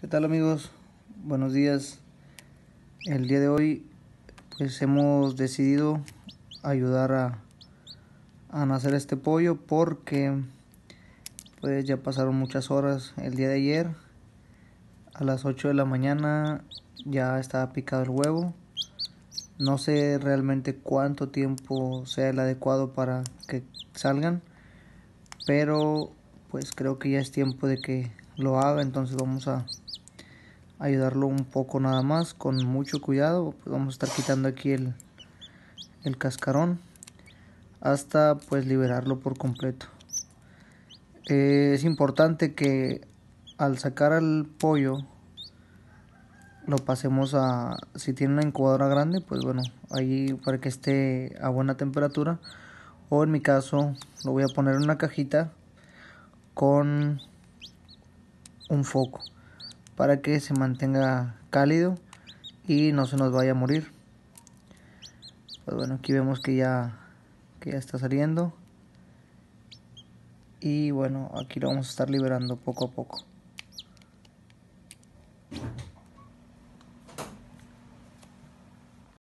¿Qué tal amigos? Buenos días. El día de hoy pues hemos decidido ayudar a, a nacer este pollo porque pues ya pasaron muchas horas el día de ayer. A las 8 de la mañana ya estaba picado el huevo. No sé realmente cuánto tiempo sea el adecuado para que salgan, pero pues creo que ya es tiempo de que lo haga, entonces vamos a ayudarlo un poco nada más con mucho cuidado pues vamos a estar quitando aquí el, cascarón hasta pues liberarlo por completo eh, es importante que al sacar al pollo lo pasemos a si tiene una incubadora grande pues bueno ahí para que esté a buena temperatura o en mi caso lo voy a poner en una cajita con un foco para que se mantenga cálido y no se nos vaya a morir. Pues bueno, aquí vemos que ya, que ya está saliendo. Y bueno, aquí lo vamos a estar liberando poco a poco.